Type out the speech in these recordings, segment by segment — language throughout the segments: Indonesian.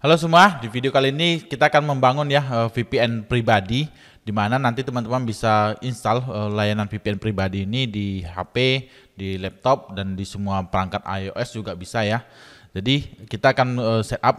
Halo semua, di video kali ini kita akan membangun ya eh, VPN pribadi di mana nanti teman-teman bisa install eh, layanan VPN pribadi ini di HP, di laptop dan di semua perangkat iOS juga bisa ya. Jadi kita akan eh, setup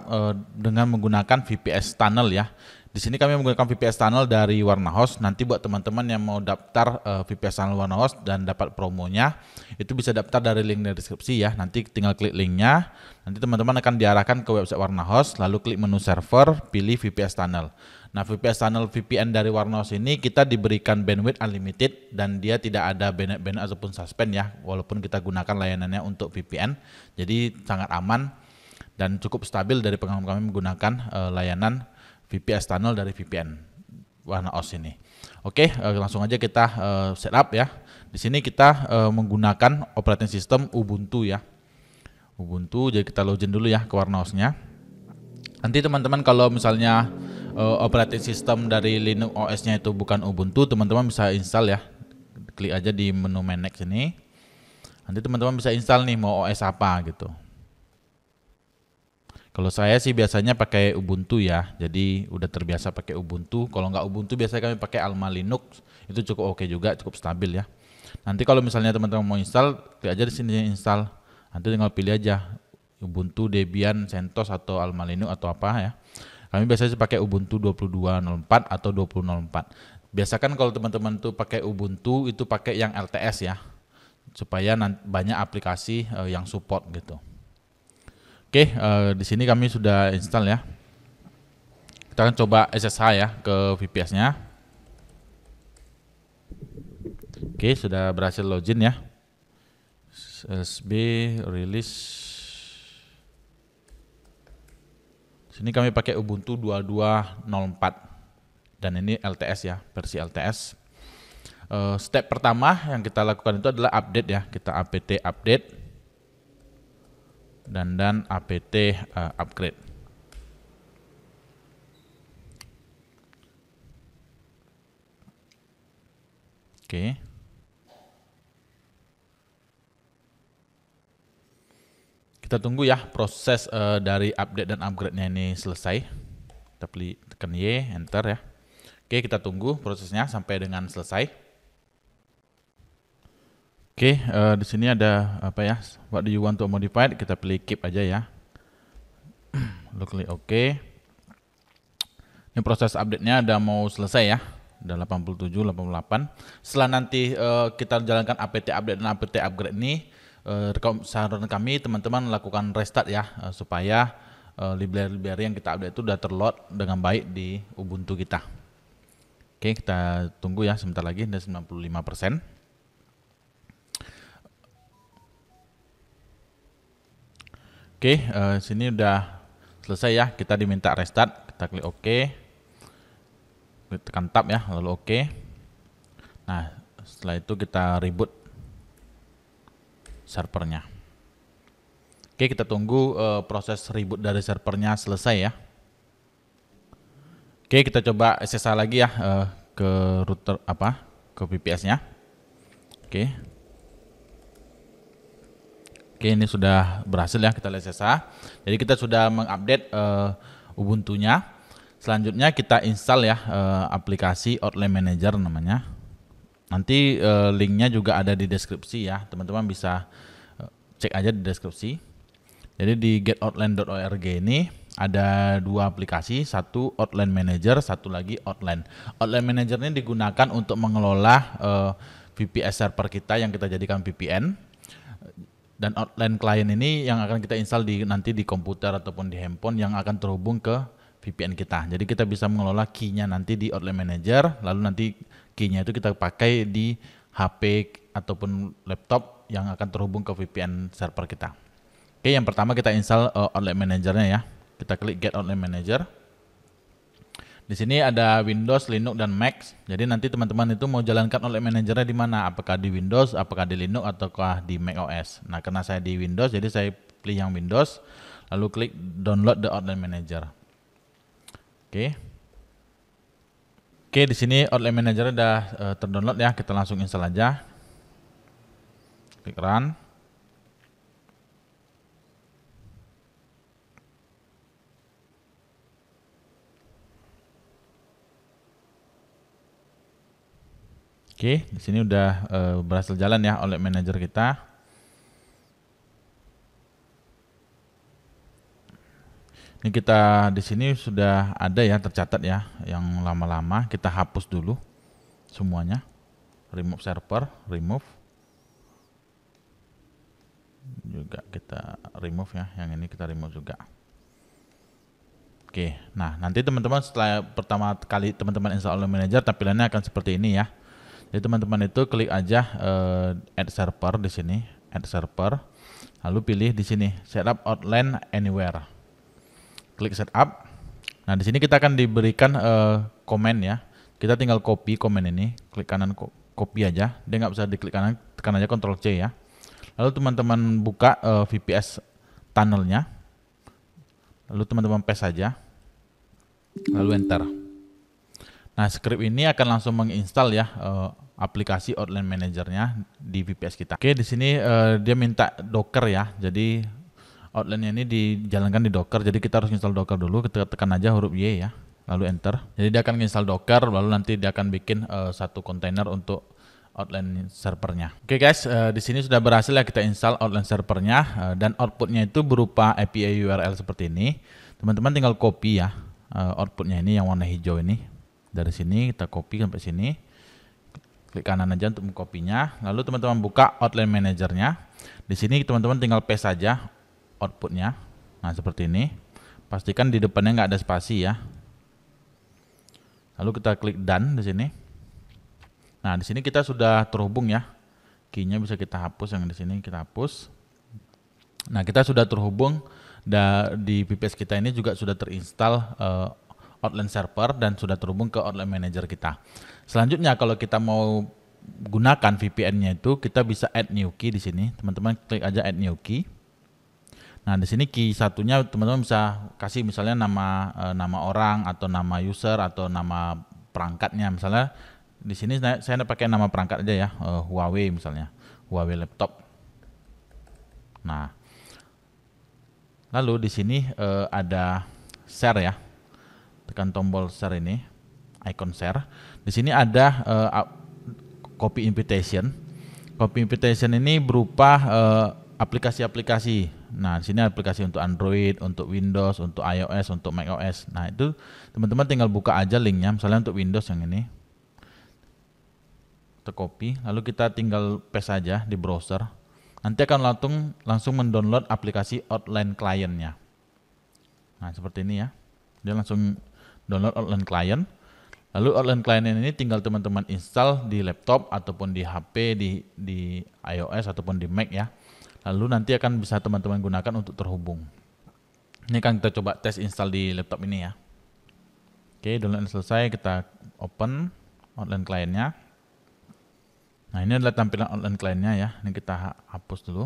dengan menggunakan VPS tunnel ya. Di sini kami menggunakan VPS Tunnel dari Warna Host. Nanti buat teman-teman yang mau daftar uh, eh, VPS Tunnel Warna Host dan dapat promonya, itu bisa daftar dari link di deskripsi ya. Nanti tinggal klik linknya. Nanti teman-teman akan diarahkan ke website Warna Host, lalu klik menu server, pilih VPS Tunnel. Nah, VPS Tunnel VPN dari Warna Host ini kita diberikan bandwidth unlimited dan dia tidak ada bandwidth ataupun suspend ya, walaupun kita gunakan layanannya untuk VPN. Jadi sangat aman dan cukup stabil dari pengalaman kami menggunakan uh, layanan VPS tunnel dari VPN warna OS ini. Oke, eh, langsung aja kita eh, setup ya. Di sini kita eh, menggunakan operating system Ubuntu ya. Ubuntu, jadi kita login dulu ya ke warna os Nanti teman-teman kalau misalnya operating system dari Linux OS-nya itu bukan Ubuntu, teman-teman bisa install ya. Klik aja di menu manage ini. Nanti teman-teman bisa install nih mau OS apa gitu. Kalau saya sih biasanya pakai Ubuntu ya, jadi udah terbiasa pakai Ubuntu. Kalau nggak Ubuntu biasanya kami pakai Alma Linux, itu cukup oke juga, cukup stabil ya. Nanti kalau misalnya teman-teman mau install, klik aja di sini install. Nanti tinggal pilih aja Ubuntu, Debian, CentOS atau Alma Linux atau apa ya. Kami biasanya pakai Ubuntu 2204 atau 2004. Biasakan kalau teman-teman tuh pakai Ubuntu itu pakai yang LTS ya, supaya banyak aplikasi eh, yang support gitu. Oke, uh, di sini kami sudah install ya. Kita akan coba SSH ya ke VPS-nya. Oke, sudah berhasil login ya. SB release. Sini kami pakai Ubuntu 2204 dan ini LTS ya, versi LTS. Uh, eh, step pertama yang kita lakukan itu adalah update ya. Kita apt update dan dan apt uh, upgrade. Oke. Kita tunggu ya proses uh, dari update dan upgrade-nya ini selesai. Kita pilih tekan Y, enter ya. Oke, kita tunggu prosesnya sampai dengan selesai. Oke, okay, uh, eh, di sini ada apa ya? What do you want to modify? Kita pilih keep aja ya. Lalu oke. Okay. Ini proses update-nya ada mau selesai ya. Udah 87, 88. Setelah nanti uh, kita jalankan APT update dan APT upgrade ini, uh, saran kami teman-teman lakukan restart ya uh, supaya uh, library-library yang kita update itu sudah terload dengan baik di Ubuntu kita. Oke, okay, kita tunggu ya sebentar lagi, ada 95%. Oke, okay, uh, eh, sini udah selesai ya. Kita diminta restart, kita klik Oke, tekan tab ya, lalu OK. Nah, setelah itu kita reboot servernya. Oke, okay, kita tunggu uh, proses reboot dari servernya selesai ya. Oke, okay, kita coba SSH lagi ya uh, ke router apa? ke VPS-nya. Oke. Oke, ini sudah berhasil ya kita lihat sesa. Jadi kita sudah mengupdate uh, Ubuntu-nya. Selanjutnya kita install ya uh, aplikasi Outline Manager namanya. Nanti uh, linknya juga ada di deskripsi ya, teman-teman bisa cek aja di deskripsi. Jadi di getoutline.org ini ada dua aplikasi, satu Outline Manager, satu lagi Outline. Outline Manager ini digunakan untuk mengelola uh, VPS server kita yang kita jadikan VPN dan outline klien ini yang akan kita install di nanti di komputer ataupun di handphone yang akan terhubung ke VPN kita. Jadi kita bisa mengelola keynya nanti di outline manager, lalu nanti keynya itu kita pakai di HP ataupun laptop yang akan terhubung ke VPN server kita. Oke, yang pertama kita install eh, uh, manager manajernya ya. Kita klik get Outline manager. Di sini ada Windows, Linux, dan Mac. Jadi nanti teman-teman itu mau jalankan oleh manajernya di mana? Apakah di Windows, apakah di Linux, ataukah di Mac OS? Nah, karena saya di Windows, jadi saya pilih yang Windows, lalu klik download the outline manager. Oke. Oke, di sini outline manager sudah eh, terdownload ya. Kita langsung install aja. Klik run. Oke, di sini udah e, berhasil jalan ya oleh manajer kita. Ini kita di sini sudah ada ya tercatat ya yang lama-lama kita hapus dulu semuanya. Remove server, remove. Juga kita remove ya, yang ini kita remove juga. Oke, nah nanti teman-teman setelah pertama kali teman-teman install oleh Manager tampilannya akan seperti ini ya. Jadi teman-teman itu klik aja uh, add server di sini, add server. Lalu pilih di sini setup outline anywhere. Klik setup. Nah, di sini kita akan diberikan uh, komen ya. Kita tinggal copy komen ini, klik kanan copy aja. Dia nggak bisa diklik kanan, tekan aja Ctrl C ya. Lalu teman-teman buka uh, eh, VPS tunnelnya. Lalu teman-teman paste saja. Lalu enter. Nah, script ini akan langsung menginstal ya uh, aplikasi outline manajernya di VPS kita. Oke, di sini uh, dia minta Docker ya. Jadi outline ini dijalankan di Docker. Jadi kita harus install Docker dulu. Kita tekan aja huruf Y ya, lalu enter. Jadi dia akan install Docker, lalu nanti dia akan bikin uh, satu container untuk outline servernya. Oke okay guys, di sini sudah berhasil ya kita install outline servernya dan outputnya itu berupa API URL seperti ini. Teman-teman tinggal copy ya outputnya ini yang warna hijau ini dari sini kita copy sampai sini klik kanan aja untuk mengkopinya lalu teman-teman buka outline manajernya di sini teman-teman tinggal paste saja outputnya nah seperti ini pastikan di depannya nggak ada spasi ya lalu kita klik done di sini nah di sini kita sudah terhubung ya keynya bisa kita hapus yang di sini kita hapus nah kita sudah terhubung di PPS kita ini juga sudah terinstall uh, outline server dan sudah terhubung ke outline manager kita. Selanjutnya kalau kita mau gunakan VPN-nya itu kita bisa add new key di sini. Teman-teman klik aja add new key. Nah, di sini key satunya teman-teman bisa kasih misalnya nama e, nama orang atau nama user atau nama perangkatnya misalnya di sini saya, saya pakai nama perangkat aja ya, e, Huawei misalnya. Huawei laptop. Nah, lalu di sini e, ada share ya tekan tombol share ini, icon share. Di sini ada uh, copy invitation. Copy invitation ini berupa eh, aplikasi-aplikasi. Uh, nah, di sini aplikasi untuk Android, untuk Windows, untuk iOS, untuk macOS. Nah, itu teman-teman tinggal buka aja linknya. Misalnya untuk Windows yang ini, kita copy, lalu kita tinggal paste aja di browser. Nanti akan langsung langsung mendownload aplikasi outline kliennya. Nah, seperti ini ya. Dia langsung download online client. Lalu online client ini tinggal teman-teman install di laptop ataupun di HP, di, di iOS ataupun di Mac ya. Lalu nanti akan bisa teman-teman gunakan untuk terhubung. Ini akan kita coba tes install di laptop ini ya. Oke, download selesai, kita open online kliennya. Nah, ini adalah tampilan online kliennya ya. Ini kita hapus dulu.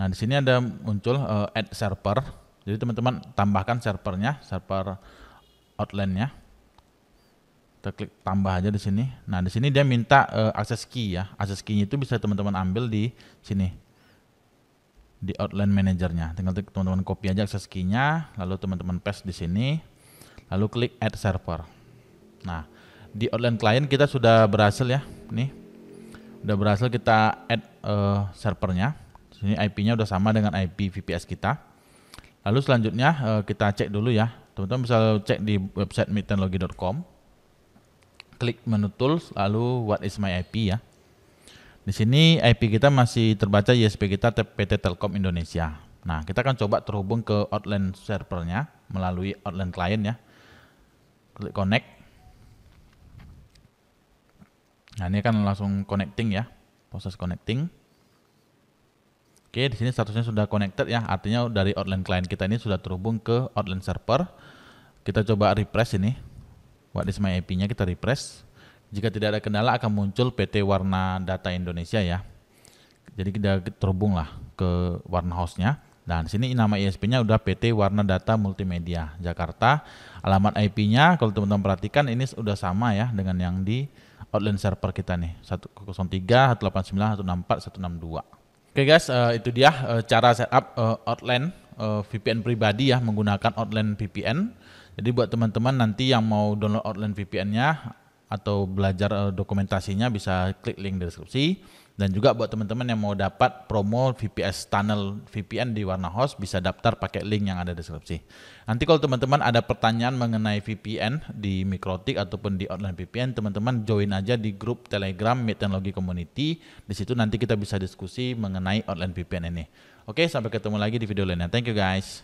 Nah, di sini ada muncul uh, add server. Jadi teman-teman tambahkan servernya, server outline-nya. Kita klik tambah aja di sini. Nah, di sini dia minta uh, akses key ya. Akses key itu bisa teman-teman ambil di sini. Di outline manajernya. Tinggal teman-teman copy aja akses key-nya, lalu teman-teman paste di sini. Lalu klik add server. Nah, di outline client kita sudah berhasil ya. Nih. Udah berhasil kita add uh, servernya. Di sini IP-nya udah sama dengan IP VPS kita. Lalu selanjutnya eh, kita cek dulu ya Teman-teman bisa cek di website meetandlogi.com. Klik menu tools lalu what is my IP ya. Di sini IP kita masih terbaca ISP kita PT Telkom Indonesia. Nah, kita akan coba terhubung ke outline servernya melalui outline client ya. Klik connect. Nah, ini akan langsung connecting ya, proses connecting. Oke, di sini statusnya sudah connected ya. Artinya dari outline client kita ini sudah terhubung ke outline server. Kita coba refresh ini. What is my IP-nya kita refresh. Jika tidak ada kendala akan muncul PT Warna Data Indonesia ya. Jadi kita terhubung lah ke warna hostnya Dan nah, sini nama ISP-nya udah PT Warna Data Multimedia Jakarta. Alamat IP-nya kalau teman-teman perhatikan ini sudah sama ya dengan yang di outline server kita nih. 103, 189, 164, 162. Oke okay guys, uh, itu dia uh, cara setup uh, outline uh, VPN pribadi ya menggunakan outline VPN. Jadi buat teman-teman nanti yang mau download outline VPN-nya atau belajar uh, dokumentasinya bisa klik link di deskripsi dan juga buat teman-teman yang mau dapat promo VPS tunnel VPN di Warna Host bisa daftar pakai link yang ada di deskripsi. Nanti kalau teman-teman ada pertanyaan mengenai VPN di Mikrotik ataupun di online VPN, teman-teman join aja di grup Telegram Meet Teknologi Community. Di situ nanti kita bisa diskusi mengenai online VPN ini. Oke, sampai ketemu lagi di video lainnya. Thank you guys.